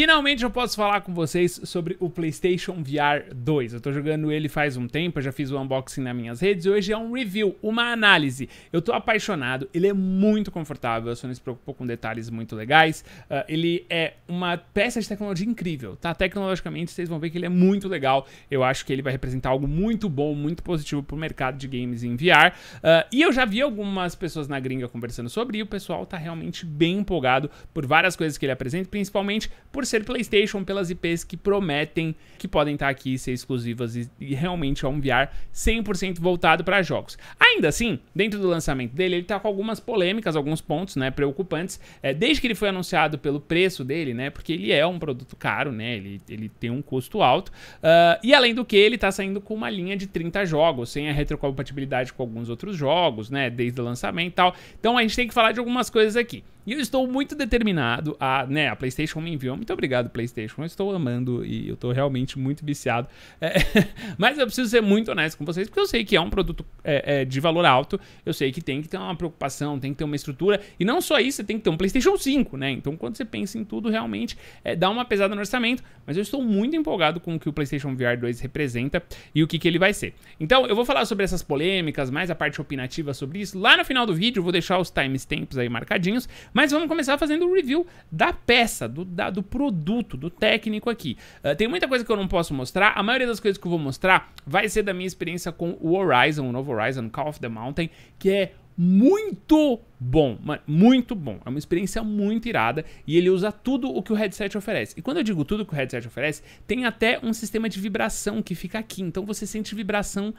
Finalmente eu posso falar com vocês sobre o PlayStation VR 2. Eu tô jogando ele faz um tempo, eu já fiz o unboxing nas minhas redes e hoje é um review, uma análise. Eu tô apaixonado, ele é muito confortável, a não se preocupou com detalhes muito legais. Uh, ele é uma peça de tecnologia incrível, tá? Tecnologicamente vocês vão ver que ele é muito legal. Eu acho que ele vai representar algo muito bom, muito positivo pro mercado de games em VR. Uh, ah, e eu já vi algumas pessoas na gringa conversando sobre e o pessoal tá realmente bem empolgado por várias coisas que ele apresenta, principalmente por ser PlayStation, pelas IPs que prometem que podem estar tá aqui ser exclusivas e, e realmente é um VR 100% voltado para jogos. Ainda assim, dentro do lançamento dele, ele está com algumas polêmicas, alguns pontos né, preocupantes, é, desde que ele foi anunciado pelo preço dele, né, porque ele é um produto caro, né, ele, ele tem um custo alto, uh, e além do que, ele está saindo com uma linha de 30 jogos, sem a retrocompatibilidade com alguns outros jogos, né, desde o lançamento e tal. Então a gente tem que falar de algumas coisas aqui. E eu estou muito determinado a, né, a PlayStation me enviou. Muito obrigado, PlayStation. Eu estou amando e eu estou realmente muito viciado. É, mas eu preciso ser muito honesto com vocês, porque eu sei que é um produto é, é, de valor alto. Eu sei que tem que ter uma preocupação, tem que ter uma estrutura. E não só isso, você tem que ter um PlayStation 5, né? Então, quando você pensa em tudo, realmente é, dá uma pesada no orçamento. Mas eu estou muito empolgado com o que o PlayStation VR 2 representa e o que, que ele vai ser. Então, eu vou falar sobre essas polêmicas, mais a parte opinativa sobre isso. Lá no final do vídeo, eu vou deixar os timestamps aí marcadinhos. Mas vamos começar fazendo o review da peça, do, da, do produto, do técnico aqui. Uh, tem muita coisa que eu não posso mostrar, a maioria das coisas que eu vou mostrar vai ser da minha experiência com o Horizon, o novo Horizon Call of the Mountain, que é muito bom, muito bom. É uma experiência muito irada e ele usa tudo o que o headset oferece. E quando eu digo tudo o que o headset oferece, tem até um sistema de vibração que fica aqui. Então você sente vibração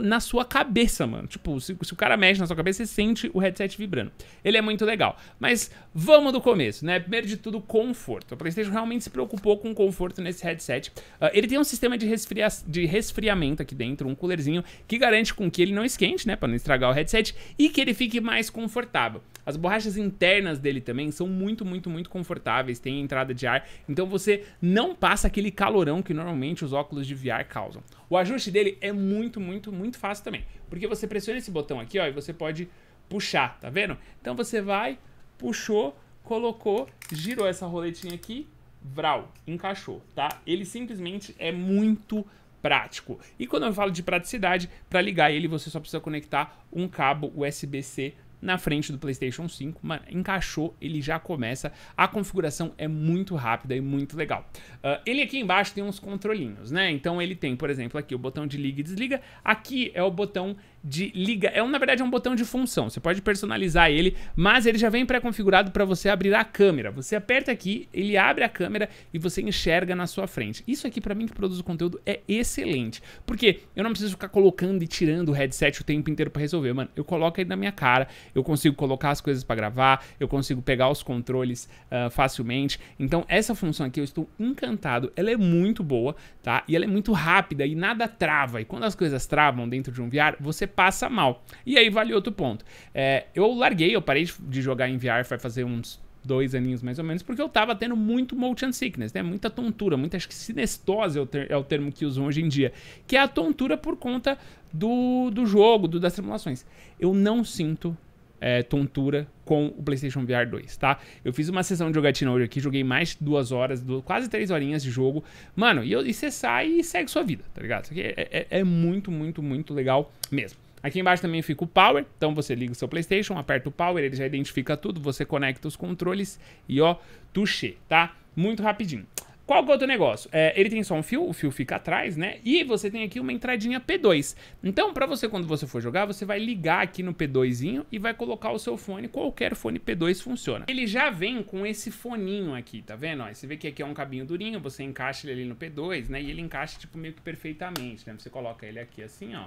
na sua cabeça, mano. Tipo, se, se o cara mexe na sua cabeça, você sente o headset vibrando. Ele é muito legal. Mas vamos do começo, né? Primeiro de tudo, conforto. A PlayStation realmente se preocupou com o conforto nesse headset. Uh, ele tem um sistema de, resfria de resfriamento aqui dentro, um coolerzinho, que garante com que ele não esquente, né? Pra não estragar o headset e que ele fique mais confortável confortável. As borrachas internas dele também são muito, muito, muito confortáveis, tem entrada de ar, então você não passa aquele calorão que normalmente os óculos de VR causam. O ajuste dele é muito, muito, muito fácil também, porque você pressiona esse botão aqui, ó, e você pode puxar, tá vendo? Então você vai, puxou, colocou, girou essa roletinha aqui, vral, encaixou, tá? Ele simplesmente é muito prático. E quando eu falo de praticidade, para ligar ele você só precisa conectar um cabo USB-C na frente do PlayStation 5. Mano, encaixou, ele já começa. A configuração é muito rápida e muito legal. Uh, ele aqui embaixo tem uns controlinhos, né? Então ele tem, por exemplo, aqui o botão de liga e desliga. Aqui é o botão de liga. É, um, na verdade, é um botão de função. Você pode personalizar ele, mas ele já vem pré-configurado para você abrir a câmera. Você aperta aqui, ele abre a câmera e você enxerga na sua frente. Isso aqui, para mim que produz o conteúdo, é excelente. Porque eu não preciso ficar colocando e tirando o headset o tempo inteiro para resolver. Mano, eu coloco ele na minha cara, eu consigo colocar as coisas para gravar, eu consigo pegar os controles uh, facilmente. Então, essa função aqui eu estou encantado. Ela é muito boa, tá? E ela é muito rápida e nada trava. E quando as coisas travam dentro de um VR, você passa mal. E aí vale outro ponto. É, eu larguei, eu parei de jogar em VR, vai fazer uns dois aninhos mais ou menos, porque eu tava tendo muito motion sickness, né? Muita tontura, muita, acho que sinestose é o, ter, é o termo que usam hoje em dia, que é a tontura por conta do, do jogo, do, das simulações. Eu não sinto é, tontura com o PlayStation VR 2, tá? Eu fiz uma sessão de jogatina hoje aqui, joguei mais de duas horas, duas, quase três horinhas de jogo. Mano, e você sai e segue sua vida, tá ligado? Isso aqui é, é, é muito, muito, muito legal mesmo. Aqui embaixo também fica o power, então você liga o seu PlayStation, aperta o power, ele já identifica tudo, você conecta os controles e ó, touché, tá? Muito rapidinho. Qual que é outro negócio? É, ele tem só um fio, o fio fica atrás, né? E você tem aqui uma entradinha P2. Então, para você, quando você for jogar, você vai ligar aqui no P2zinho e vai colocar o seu fone, qualquer fone P2 funciona. Ele já vem com esse foninho aqui, tá vendo? Ó, você vê que aqui é um cabinho durinho, você encaixa ele ali no P2, né? E ele encaixa, tipo, meio que perfeitamente, né? Você coloca ele aqui assim, ó.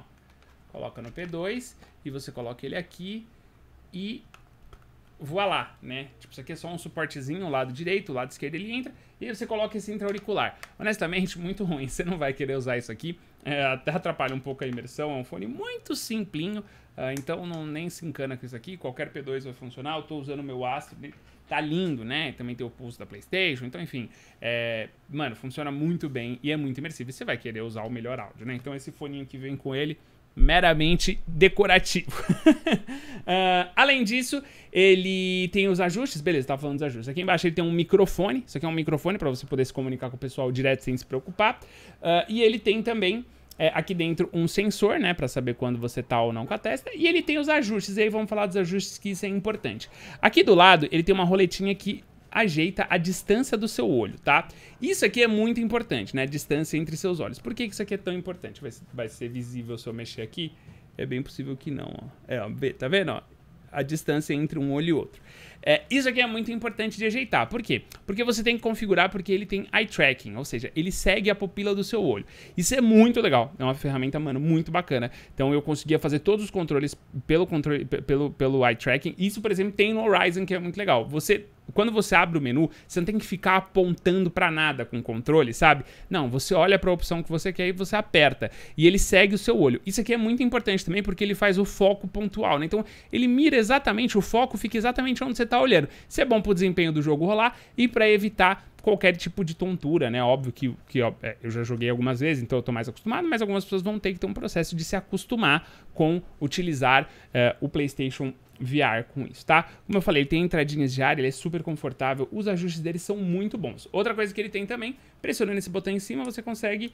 Coloca no P2 e você coloca ele aqui e voar lá, né? Tipo, isso aqui é só um suportezinho, o lado direito, o lado esquerdo ele entra, e você coloca esse intra-auricular. Honestamente, muito ruim, você não vai querer usar isso aqui, é, até atrapalha um pouco a imersão, é um fone muito simplinho, uh, então não nem se encana com isso aqui, qualquer P2 vai funcionar, eu tô usando o meu Astro, tá lindo, né? Também tem o pulso da Playstation, então enfim, é, mano, funciona muito bem e é muito imersivo, e você vai querer usar o melhor áudio, né? Então esse foninho que vem com ele meramente decorativo. uh, além disso, ele tem os ajustes, beleza, Tava falando dos ajustes. Aqui embaixo ele tem um microfone, isso aqui é um microfone para você poder se comunicar com o pessoal direto sem se preocupar. Uh, e ele tem também é, aqui dentro um sensor, né, para saber quando você tá ou não com a testa, e ele tem os ajustes, e aí vamos falar dos ajustes que isso é importante. Aqui do lado, ele tem uma roletinha que ajeita a distância do seu olho, tá? Isso aqui é muito importante, né? A distância entre seus olhos. Por que isso aqui é tão importante? Vai, vai ser visível se eu mexer aqui? É bem possível que não, ó. É, ó, tá vendo, ó? a distância entre um olho e outro. É, isso aqui é muito importante de ajeitar. Por quê? Porque você tem que configurar porque ele tem eye tracking, ou seja, ele segue a pupila do seu olho. Isso é muito legal. É uma ferramenta, mano, muito bacana. Então eu conseguia fazer todos os controles pelo, controle, pelo, pelo eye tracking. Isso, por exemplo, tem no Horizon, que é muito legal. Você quando você abre o menu, você não tem que ficar apontando para nada com o controle, sabe? Não, você olha para a opção que você quer e você aperta. E ele segue o seu olho. Isso aqui é muito importante também porque ele faz o foco pontual, né? Então, ele mira exatamente, o foco fica exatamente onde você está olhando. Isso é bom para o desempenho do jogo rolar e para evitar qualquer tipo de tontura, né? Óbvio que, que ó, é, eu já joguei algumas vezes, então eu tô mais acostumado, mas algumas pessoas vão ter que ter um processo de se acostumar com utilizar eh, o PlayStation VR com isso, tá? Como eu falei, ele tem entradinhas de ar, ele é super confortável, os ajustes dele são muito bons. Outra coisa que ele tem também, pressionando esse botão em cima, você consegue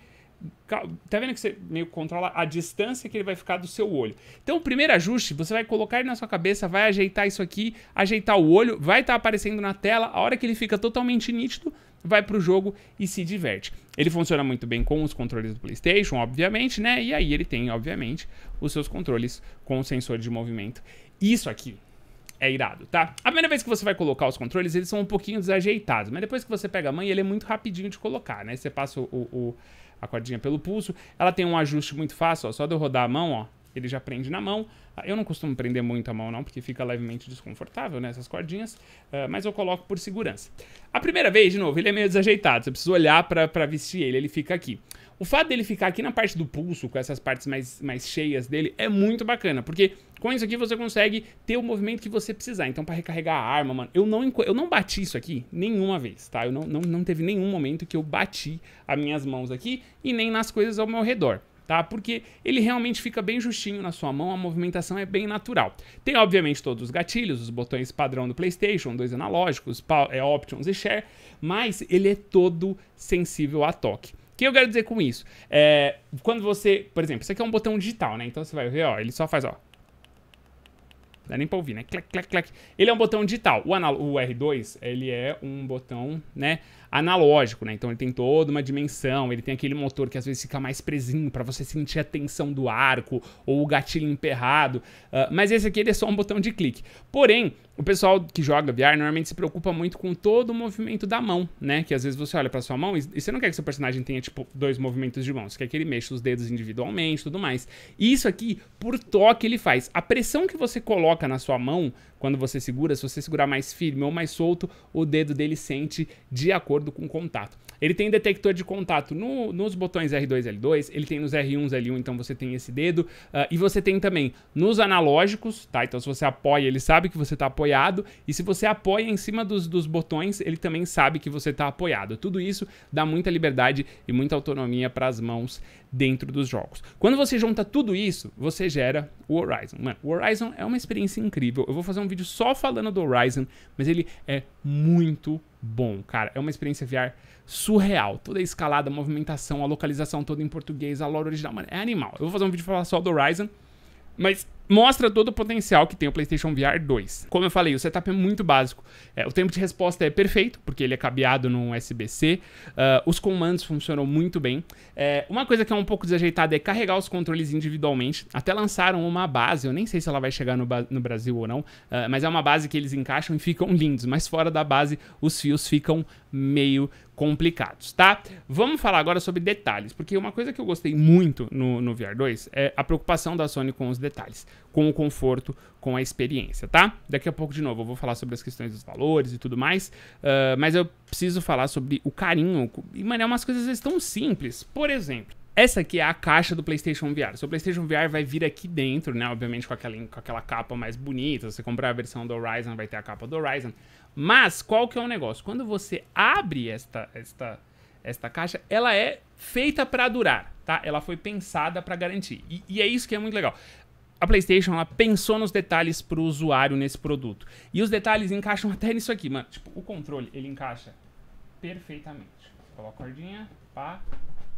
Tá vendo que você meio controla a distância que ele vai ficar do seu olho. Então, o primeiro ajuste, você vai colocar ele na sua cabeça, vai ajeitar isso aqui, ajeitar o olho, vai estar tá aparecendo na tela. A hora que ele fica totalmente nítido, vai pro jogo e se diverte. Ele funciona muito bem com os controles do PlayStation, obviamente, né? E aí ele tem, obviamente, os seus controles com o sensor de movimento isso aqui é irado, tá? A primeira vez que você vai colocar os controles, eles são um pouquinho desajeitados, mas depois que você pega a mãe, ele é muito rapidinho de colocar, né? Você passa o, o a cordinha pelo pulso, ela tem um ajuste muito fácil, ó, só de eu rodar a mão, ó, ele já prende na mão. Eu não costumo prender muito a mão, não, porque fica levemente desconfortável, né? Essas cordinhas. Uh, mas eu coloco por segurança. A primeira vez, de novo, ele é meio desajeitado. Você precisa olhar para vestir ele, ele fica aqui. O fato dele ficar aqui na parte do pulso, com essas partes mais, mais cheias dele, é muito bacana, porque com isso aqui você consegue ter o movimento que você precisar. Então, para recarregar a arma, mano, eu não, eu não bati isso aqui nenhuma vez, tá? Eu não, não, não teve nenhum momento que eu bati as minhas mãos aqui e nem nas coisas ao meu redor. Tá? Porque ele realmente fica bem justinho na sua mão, a movimentação é bem natural. Tem, obviamente, todos os gatilhos, os botões padrão do PlayStation, dois analógicos, é, options e share, mas ele é todo sensível a toque que eu quero dizer com isso? É, quando você, por exemplo, isso aqui é um botão digital, né? Então você vai ver, ó, ele só faz, ó. Não dá nem pra ouvir, né? Clac, clac, clac. Ele é um botão digital. O, o R2, ele é um botão, né? Analógico, né? Então ele tem toda uma dimensão. Ele tem aquele motor que às vezes fica mais presinho para você sentir a tensão do arco ou o gatilho emperrado. Uh, mas esse aqui, ele é só um botão de clique. Porém, o pessoal que joga VR normalmente se preocupa muito com todo o movimento da mão, né? Que às vezes você olha para sua mão e, você não quer que seu personagem tenha, tipo, dois movimentos de mão. Você quer que ele mexa os dedos individualmente e tudo mais. E isso aqui, por toque, ele faz. A pressão que você coloca na sua mão quando você segura, se você segurar mais firme ou mais solto, o dedo dele sente de acordo com o contato. Ele tem detector de contato no, nos botões R2 e L2, ele tem nos R1 e L1, então você tem esse dedo. Uh, e você tem também nos analógicos, tá? Então se você apoia, ele sabe que você tá apoiando apoiado. E se você apoia em cima dos, dos botões, ele também sabe que você está apoiado. Tudo isso dá muita liberdade e muita autonomia para as mãos dentro dos jogos. Quando você junta tudo isso, você gera o Horizon. Mano, o Horizon é uma experiência incrível. Eu vou fazer um vídeo só falando do Horizon, mas ele é muito bom, cara. É uma experiência VR surreal. Toda a escalada, a movimentação, a localização toda em português, a lore original, mano, é animal. Eu vou fazer um vídeo falar só do Horizon, mas mostra todo o potencial que tem o PlayStation VR 2. Como eu falei, o setup é muito básico. É, o tempo de resposta é perfeito, porque ele é cabeado no USB-C. Uh, ah, os comandos funcionam muito bem. É, uma coisa que é um pouco desajeitada é carregar os controles individualmente. Até lançaram uma base, eu nem sei se ela vai chegar no, no Brasil ou não, uh, mas é uma base que eles encaixam e ficam lindos. Mas fora da base, os fios ficam meio complicados, tá? Vamos falar agora sobre detalhes, porque uma coisa que eu gostei muito no, no VR 2 é a preocupação da Sony com os detalhes com o conforto, com a experiência, tá? Daqui a pouco, de novo, eu vou falar sobre as questões dos valores e tudo mais, uh, mas eu preciso falar sobre o carinho. E, maneirar é umas coisas às vezes tão simples. Por exemplo, essa aqui é a caixa do PlayStation VR. Seu PlayStation VR vai vir aqui dentro, né? Obviamente com aquela, com aquela capa mais bonita. Se você comprar a versão do Horizon, vai ter a capa do Horizon. Mas qual que é o negócio? Quando você abre esta, esta, esta caixa, ela é feita para durar, tá? Ela foi pensada para garantir. E, e, é isso que é muito legal a PlayStation ela pensou nos detalhes pro usuário nesse produto. E os detalhes encaixam até nisso aqui, mano. Tipo, o controle, ele encaixa perfeitamente. Coloca a cordinha, pá.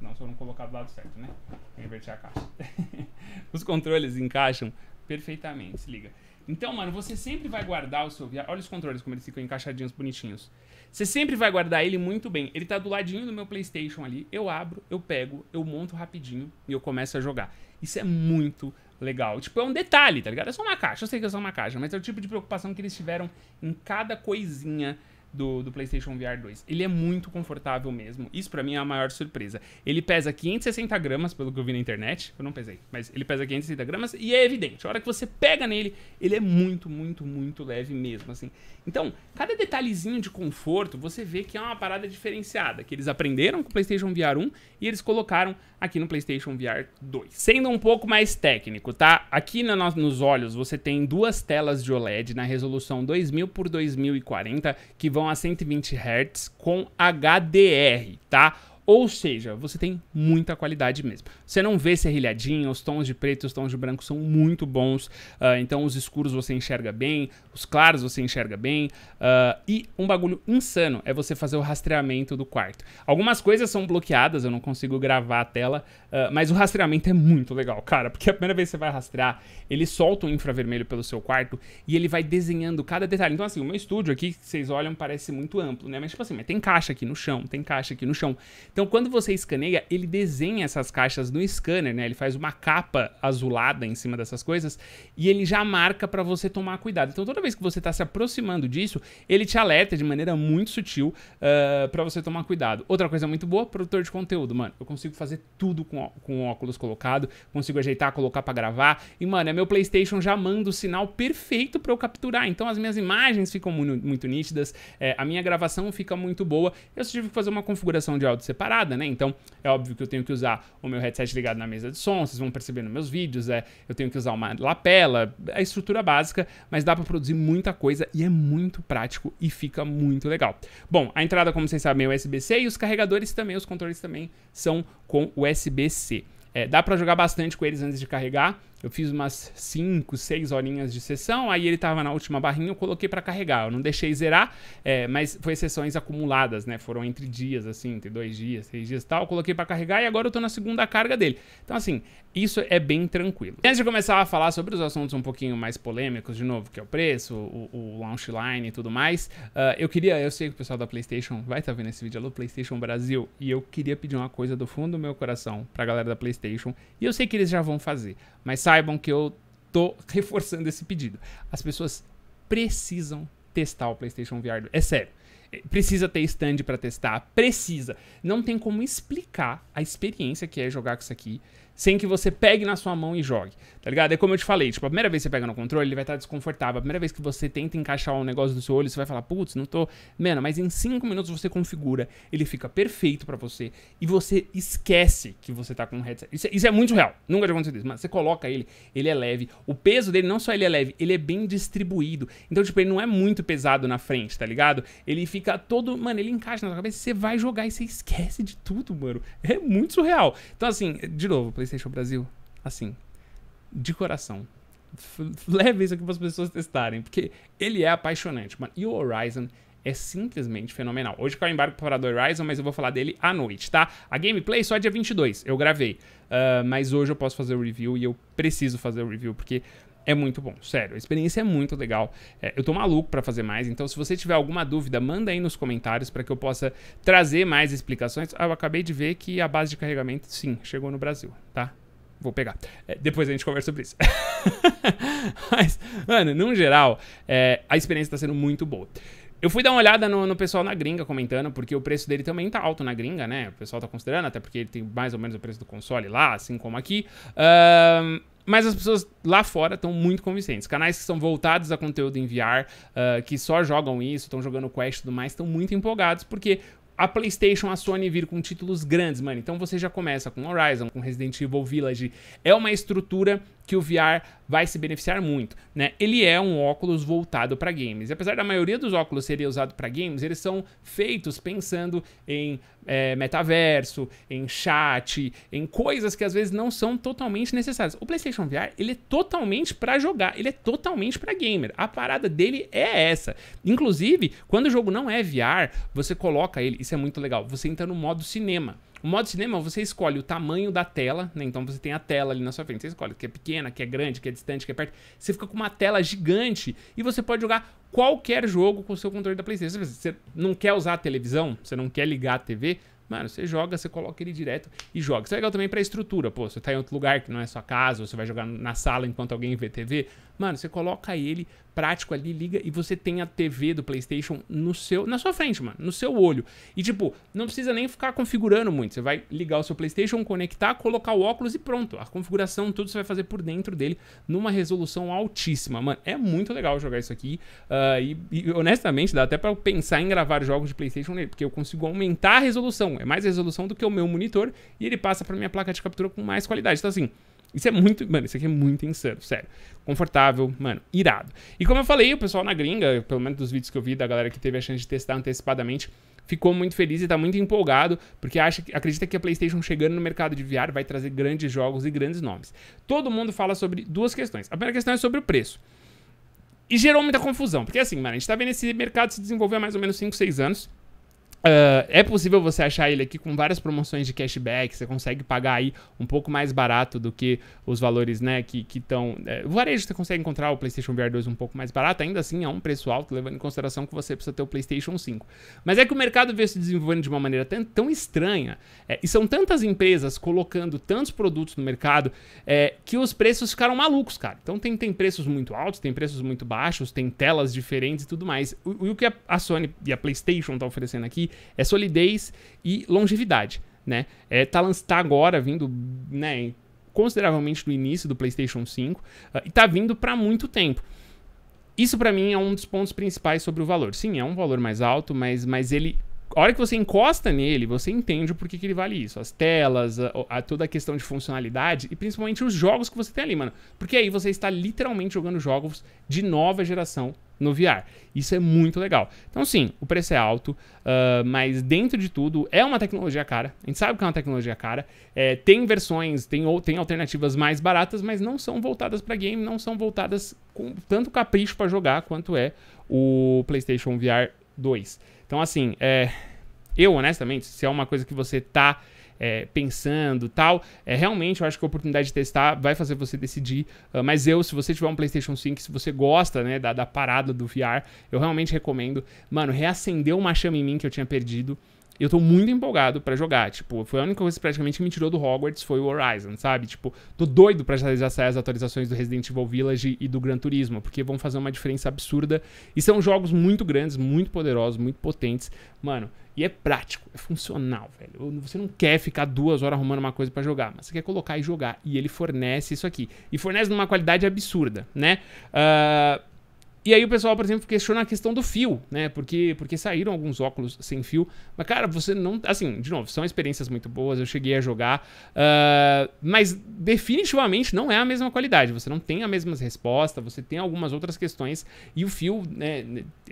Não, se eu não colocar do lado certo, né? Inverter inverti a caixa. os controles encaixam perfeitamente, se liga. Então, mano, você sempre vai guardar o seu viagem. Olha os controles como eles ficam encaixadinhos, bonitinhos. Você sempre vai guardar ele muito bem. Ele tá do ladinho do meu PlayStation ali. Eu abro, eu pego, eu monto rapidinho e eu começo a jogar. Isso é muito legal. Tipo, é um detalhe, tá ligado? É só uma caixa, eu sei que é só uma caixa, mas é o tipo de preocupação que eles tiveram em cada coisinha do, do PlayStation VR 2. Ele é muito confortável mesmo. Isso para mim é a maior surpresa. Ele pesa 560 gramas, pelo que eu vi na internet. Eu não pesei, mas ele pesa 560 gramas e é evidente. A hora que você pega nele, ele é muito, muito, muito leve mesmo, assim. Então, cada detalhezinho de conforto, você vê que é uma parada diferenciada, que eles aprenderam com o PlayStation VR 1 e eles colocaram aqui no PlayStation VR 2. Sendo um pouco mais técnico, tá? Aqui no, nos olhos você tem duas telas de OLED na resolução 2000 por 2040 que vão a 120 Hz com HDR, tá? Ou seja, você tem muita qualidade mesmo. Você não vê serrilhadinho, é os tons de preto e os tons de branco são muito bons. Uh, então os escuros você enxerga bem, os claros você enxerga bem. Uh, e um bagulho insano é você fazer o rastreamento do quarto. Algumas coisas são bloqueadas, eu não consigo gravar a tela, uh, mas o rastreamento é muito legal, cara. Porque a primeira vez que você vai rastrear, ele solta o um infravermelho pelo seu quarto e ele vai desenhando cada detalhe. Então assim, o meu estúdio aqui, que vocês olham, parece muito amplo, né? Mas tipo assim, mas tem caixa aqui no chão, tem caixa aqui no chão então, quando você escaneia, ele desenha essas caixas no scanner, né? Ele faz uma capa azulada em cima dessas coisas e ele já marca para você tomar cuidado. Então, toda vez que você está se aproximando disso, ele te alerta de maneira muito sutil uh, ah, para você tomar cuidado. Outra coisa muito boa, produtor de conteúdo, mano. Eu consigo fazer tudo com, com óculos colocado, consigo ajeitar, colocar para gravar. E, mano, é meu PlayStation já manda o sinal perfeito para eu capturar. Então, as minhas imagens ficam muito, muito nítidas, é, a minha gravação fica muito boa. Eu só tive que fazer uma configuração de áudio separado parada, né? Então é óbvio que eu tenho que usar o meu headset ligado na mesa de som, vocês vão perceber nos meus vídeos, é, eu tenho que usar uma lapela, é a estrutura básica, mas dá para produzir muita coisa e é muito prático e fica muito legal. Bom, a entrada, como vocês sabem, é USB-C e os carregadores também, os controles também são com USB-C. É, dá para jogar bastante com eles antes de carregar, eu fiz umas 5, 6 horinhas de sessão, aí ele tava na última barrinha, eu coloquei para carregar. Eu não deixei zerar, é, mas foi sessões acumuladas, né? Foram entre dias, assim, entre dois dias, três dias e tal. Eu coloquei para carregar e agora eu tô na segunda carga dele. Então, assim, isso é bem tranquilo. Antes de começar a falar sobre os assuntos um pouquinho mais polêmicos, de novo, que é o preço, o, o launch line e tudo mais, uh, eu queria, eu sei que o pessoal da PlayStation vai estar tá vendo esse vídeo, alô PlayStation Brasil, e eu queria pedir uma coisa do fundo do meu coração pra galera da PlayStation, e eu sei que eles já vão fazer, mas sabe saibam que eu tô reforçando esse pedido. As pessoas precisam testar o PlayStation VR. É sério. É, precisa ter stand para testar, precisa. Não tem como explicar a experiência que é jogar com isso aqui sem que você pegue na sua mão e jogue, tá ligado? É como eu te falei, tipo, a primeira vez que você pega no controle, ele vai estar tá desconfortável. A primeira vez que você tenta encaixar um negócio no seu olho, você vai falar, putz, não tô... Mano, mas em 5 minutos você configura, ele fica perfeito para você e você esquece que você tá com um headset. Isso é, isso é muito real, nunca tinha acontecido isso, mas você coloca ele, ele é leve. O peso dele, não só ele é leve, ele é bem distribuído. Então, tipo, ele não é muito pesado na frente, tá ligado? Ele fica todo... Mano, ele encaixa na sua cabeça, você vai jogar e você esquece de tudo, mano. É muito surreal. Então, assim, de novo, PlayStation Brasil, assim, de coração, leve isso aqui para as pessoas testarem, porque ele é apaixonante, mano. E o Horizon é simplesmente fenomenal. Hoje caiu embargo para do Horizon, mas eu vou falar dele à noite, tá? A gameplay só é dia 22, eu gravei. Uh, mas hoje eu posso fazer o review e eu preciso fazer o review, porque é muito bom, sério. A experiência é muito legal. É, eu tô maluco para fazer mais, então se você tiver alguma dúvida, manda aí nos comentários para que eu possa trazer mais explicações. Ah, eu acabei de ver que a base de carregamento, sim, chegou no Brasil, tá? Vou pegar. É, depois a gente conversa sobre isso. Mas, mano, num geral, é, a experiência tá sendo muito boa. Eu fui dar uma olhada no, no, pessoal na gringa comentando, porque o preço dele também tá alto na gringa, né? O pessoal tá considerando, até porque ele tem mais ou menos o preço do console lá, assim como aqui. Ahn. Um mas as pessoas lá fora estão muito convincentes. Canais que são voltados a conteúdo em VR, uh, ah, que só jogam isso, estão jogando Quest e tudo mais, estão muito empolgados, porque a PlayStation, a Sony vir com títulos grandes, mano. Então você já começa com Horizon, com Resident Evil Village. É uma estrutura que o VR vai se beneficiar muito, né? Ele é um óculos voltado para games. E apesar da maioria dos óculos serem usados para games, eles são feitos pensando em é, metaverso, em chat, em coisas que às vezes não são totalmente necessárias. O PlayStation VR ele é totalmente para jogar, ele é totalmente para gamer. A parada dele é essa. Inclusive, quando o jogo não é VR, você coloca ele, isso é muito legal. Você entra no modo cinema. O modo cinema, você escolhe o tamanho da tela, né? Então você tem a tela ali na sua frente. Você escolhe que é pequena, que é grande, que é distante, que é perto. Você fica com uma tela gigante e você pode jogar qualquer jogo com o seu controle da PlayStation. Você não quer usar a televisão, você não quer ligar a TV, Mano, você joga, você coloca ele direto e joga. Isso é legal também pra estrutura, pô. Você tá em outro lugar que não é sua casa, ou você vai jogar na sala enquanto alguém vê TV. Mano, você coloca ele prático ali, liga e você tem a TV do PlayStation no seu, na sua frente, mano, no seu olho. E tipo, não precisa nem ficar configurando muito. Você vai ligar o seu PlayStation, conectar, colocar o óculos e pronto. A configuração, tudo você vai fazer por dentro dele numa resolução altíssima, mano. É muito legal jogar isso aqui. Uh, e, e, honestamente, dá até para pensar em gravar jogos de PlayStation nele, porque eu consigo aumentar a resolução. É mais resolução do que o meu monitor e ele passa para minha placa de captura com mais qualidade. Então assim, isso é muito. Mano, isso aqui é muito insano, sério. Confortável, mano, irado. E como eu falei, o pessoal na gringa, pelo menos dos vídeos que eu vi da galera que teve a chance de testar antecipadamente, ficou muito feliz e tá muito empolgado, porque acha, acredita que a PlayStation chegando no mercado de VR vai trazer grandes jogos e grandes nomes. Todo mundo fala sobre duas questões. A primeira questão é sobre o preço. E gerou muita confusão, porque assim, mano, a gente tá vendo esse mercado se desenvolver há mais ou menos 5, 6 anos. Uh, é possível você achar ele aqui com várias promoções de cashback, você consegue pagar aí um pouco mais barato do que os valores, né, que estão... É, o varejo você consegue encontrar o PlayStation VR 2 um pouco mais barato, ainda assim é um preço alto, levando em consideração que você precisa ter o PlayStation 5. Mas é que o mercado veio se desenvolvendo de uma maneira tão, tão estranha, é, e são tantas empresas colocando tantos produtos no mercado, é, que os preços ficaram malucos, cara. Então tem, tem preços muito altos, tem preços muito baixos, tem telas diferentes e tudo mais. E o, o que a, a Sony e a PlayStation estão tá oferecendo aqui é solidez e longevidade, né? É, tá, tá agora vindo, né, consideravelmente do início do PlayStation 5 uh, ah, e tá vindo para muito tempo. Isso para mim é um dos pontos principais sobre o valor. Sim, é um valor mais alto, mas, mas ele a hora que você encosta nele, você entende o porquê que ele vale isso. As telas, a, a, toda a questão de funcionalidade e principalmente os jogos que você tem ali, mano. Porque aí você está literalmente jogando jogos de nova geração no VR. Isso é muito legal. Então, sim, o preço é alto, uh, mas dentro de tudo é uma tecnologia cara. A gente sabe que é uma tecnologia cara. É, tem versões, tem, ou, tem alternativas mais baratas, mas não são voltadas para game, não são voltadas com tanto capricho para jogar quanto é o PlayStation VR 2. Então, assim, é, eu honestamente, se é uma coisa que você tá é, pensando tal. É, realmente, eu acho que a oportunidade de testar vai fazer você decidir. Uh, mas eu, se você tiver um PlayStation 5, se você gosta né, da, da parada do VR, eu realmente recomendo. Mano, reacendeu uma chama em mim que eu tinha perdido eu tô muito empolgado para jogar. Tipo, foi a única coisa que praticamente me tirou do Hogwarts foi o Horizon, sabe? Tipo, tô doido pra já sair as atualizações do Resident Evil Village e do Gran Turismo, porque vão fazer uma diferença absurda. E são jogos muito grandes, muito poderosos, muito potentes. Mano, e é prático, é funcional, velho. Você não quer ficar duas horas arrumando uma coisa para jogar, mas você quer colocar e jogar. E ele fornece isso aqui. E fornece numa qualidade absurda, né? Uh, e aí o pessoal, por exemplo, questiona a questão do fio, né? Porque, porque saíram alguns óculos sem fio. Mas, cara, você não. Assim, de novo, são experiências muito boas, eu cheguei a jogar. Uh, mas definitivamente não é a mesma qualidade. Você não tem a mesma resposta, você tem algumas outras questões. E o fio, né?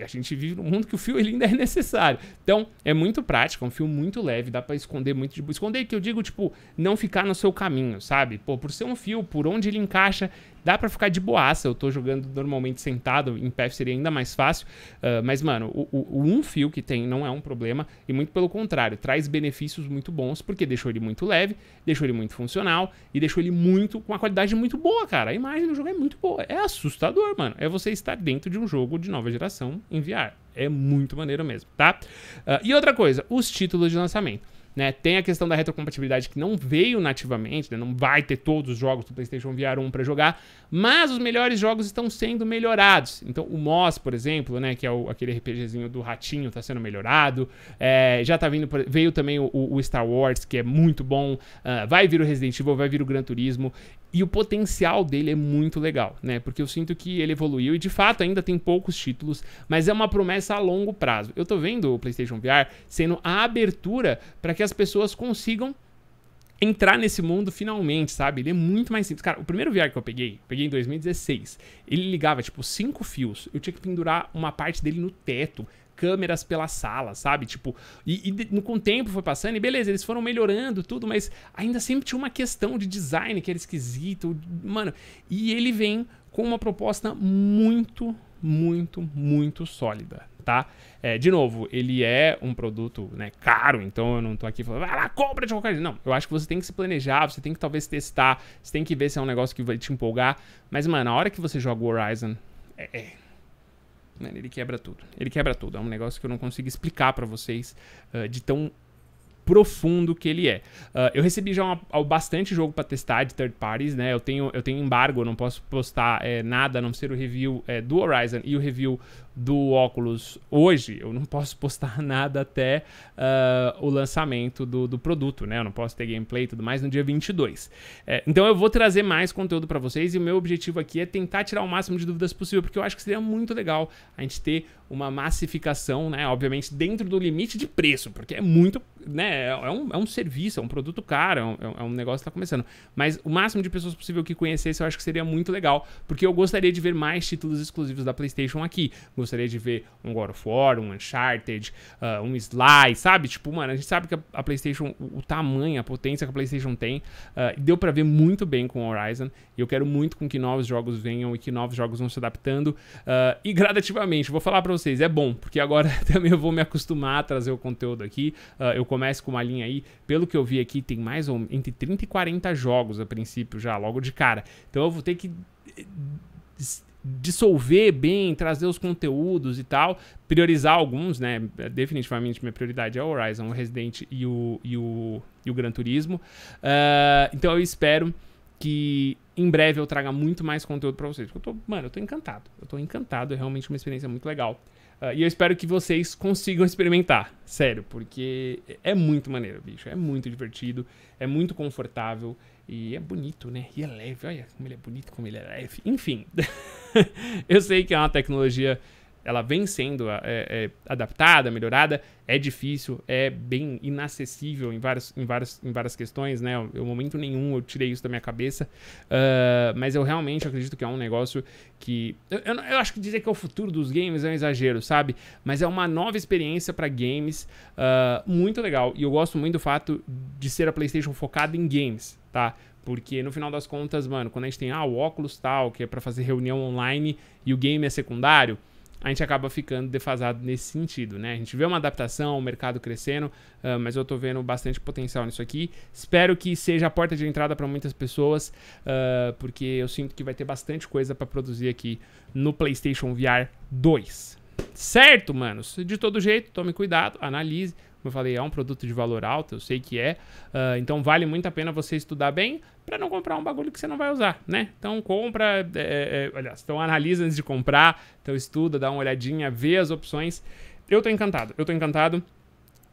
A gente vive num mundo que o fio ele ainda é necessário. Então, é muito prático, é um fio muito leve, dá para esconder muito. Tipo, esconder que eu digo, tipo, não ficar no seu caminho, sabe? Pô, por ser um fio, por onde ele encaixa, Dá para ficar de boaça. Eu tô jogando normalmente sentado, em pé seria ainda mais fácil. Uh, mas, mano, o, o, um fio que tem não é um problema. E muito pelo contrário, traz benefícios muito bons, porque deixou ele muito leve, deixou ele muito funcional e deixou ele muito. com uma qualidade muito boa, cara. A imagem do jogo é muito boa. É assustador, mano. É você estar dentro de um jogo de nova geração em VR. É muito maneiro mesmo, tá? Uh, e outra coisa, os títulos de lançamento. Né? Tem a questão da retrocompatibilidade que não veio nativamente, né? não vai ter todos os jogos do PlayStation VR 1 para jogar, mas os melhores jogos estão sendo melhorados. Então, o Moss, por exemplo, né? que é o, aquele RPGzinho do Ratinho, está sendo melhorado. É, já tá vindo, veio também o, o, Star Wars, que é muito bom. Uh, vai vir o Resident Evil, vai vir o Gran Turismo. E o potencial dele é muito legal, né? Porque eu sinto que ele evoluiu e de fato ainda tem poucos títulos, mas é uma promessa a longo prazo. Eu tô vendo o PlayStation VR sendo a abertura para que as pessoas consigam entrar nesse mundo finalmente, sabe? Ele é muito mais simples. Cara, o primeiro VR que eu peguei, peguei em 2016. Ele ligava, tipo, cinco fios. Eu tinha que pendurar uma parte dele no teto câmeras pela sala, sabe? Tipo, e, e com o tempo foi passando e beleza, eles foram melhorando tudo, mas ainda sempre tinha uma questão de design que era esquisito, mano. E ele vem com uma proposta muito, muito, muito sólida, tá? É, de novo, ele é um produto né, caro, então eu não tô aqui falando, vai ah, lá, compra de qualquer jeito. Não, eu acho que você tem que se planejar, você tem que talvez testar, você tem que ver se é um negócio que vai te empolgar. Mas, mano, a hora que você joga o Horizon, é, é né? ele quebra tudo. Ele quebra tudo. É um negócio que eu não consigo explicar para vocês uh, de tão profundo que ele é. Uh, eu recebi já uma, ah, bastante jogo para testar de third parties, né? Eu tenho, eu tenho embargo, eu não posso postar é, nada a não ser o review é, do Horizon e o review do óculos hoje, eu não posso postar nada até uh, o lançamento do, do, produto, né? Eu não posso ter gameplay e tudo mais no dia 22. É, então eu vou trazer mais conteúdo para vocês e o meu objetivo aqui é tentar tirar o máximo de dúvidas possível, porque eu acho que seria muito legal a gente ter uma massificação, né? Obviamente dentro do limite de preço, porque é muito, né? É, é um, é um serviço, é um produto caro, é um, é um é negócio que está começando. Mas o máximo de pessoas possível que conhecesse eu acho que seria muito legal, porque eu gostaria de ver mais títulos exclusivos da PlayStation aqui gostaria de ver um God of War, um Uncharted, uh, um Sly, sabe? Tipo, mano, a gente sabe que a, a PlayStation, o, o, tamanho, a potência que a PlayStation tem, uh, deu para ver muito bem com Horizon. E eu quero muito com que novos jogos venham e que novos jogos vão se adaptando. Uh, e gradativamente, vou falar para vocês, é bom, porque agora também eu vou me acostumar a trazer o conteúdo aqui. eu começo com uma linha aí, pelo que eu vi aqui, tem mais ou entre 30 e 40 jogos a princípio já, logo de cara. Então eu vou ter que eh, dissolver bem, trazer os conteúdos e tal, priorizar alguns, né? É, definitivamente minha prioridade é o Horizon, o Resident e o, e o, e o Gran Turismo. Uh, então eu espero que em breve eu traga muito mais conteúdo para vocês. Porque eu tô, mano, eu tô encantado. Eu tô encantado, é realmente uma experiência muito legal. Uh, e eu espero que vocês consigam experimentar, sério, porque é muito maneiro, bicho. É muito divertido, é muito confortável e é bonito, né? E é leve, olha como ele é bonito, como ele é leve. Enfim, eu sei que é uma tecnologia ela vem sendo ah, é, é, adaptada, melhorada, é difícil, é bem inacessível em várias, em várias, em várias questões, né? Em momento nenhum eu tirei isso da minha cabeça, uh, mas eu realmente acredito que é um negócio que... Eu, eu, eu, acho que dizer que é o futuro dos games é um exagero, sabe? Mas é uma nova experiência para games uh, muito legal, e eu gosto muito do fato de ser a PlayStation focada em games, tá? Porque no final das contas, mano, quando a gente tem ah, o óculos tal, que é para fazer reunião online e o game é secundário, a gente acaba ficando defasado nesse sentido, né? A gente vê uma adaptação, o mercado crescendo, uh, mas eu tô vendo bastante potencial nisso aqui. Espero que seja a porta de entrada para muitas pessoas, uh, porque eu sinto que vai ter bastante coisa para produzir aqui no PlayStation VR 2. Certo, manos? De todo jeito, tome cuidado, analise, como eu falei, é um produto de valor alto, eu sei que é. Uh, então vale muito a pena você estudar bem para não comprar um bagulho que você não vai usar, né? Então compra, é, é, é aliás, então analisa antes de comprar, então estuda, dá uma olhadinha, vê as opções. Eu tô encantado, eu tô encantado.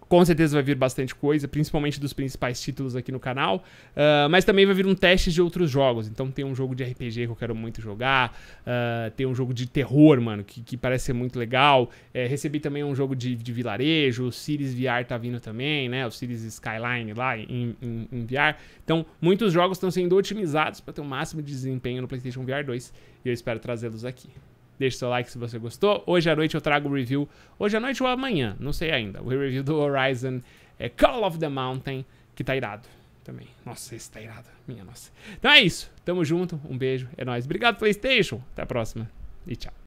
Com certeza vai vir bastante coisa, principalmente dos principais títulos aqui no canal. Uh, mas também vai vir um teste de outros jogos. Então tem um jogo de RPG que eu quero muito jogar. Uh, tem um jogo de terror, mano, que, que parece ser muito legal. É, recebi também um jogo de, de vilarejo. O Series VR tá vindo também, né? O Series Skyline lá em, em, em VR. Então muitos jogos estão sendo otimizados para ter o um máximo de desempenho no PlayStation VR 2. E eu espero trazê-los aqui. Deixe seu like se você gostou. Hoje à noite eu trago o review. Hoje à noite ou amanhã, não sei ainda. O review do Horizon é Call of the Mountain, que tá irado também. Nossa, esse tá irado. Minha nossa. Então é isso. Tamo junto. Um beijo. É nóis. Obrigado, PlayStation. Até a próxima. E tchau.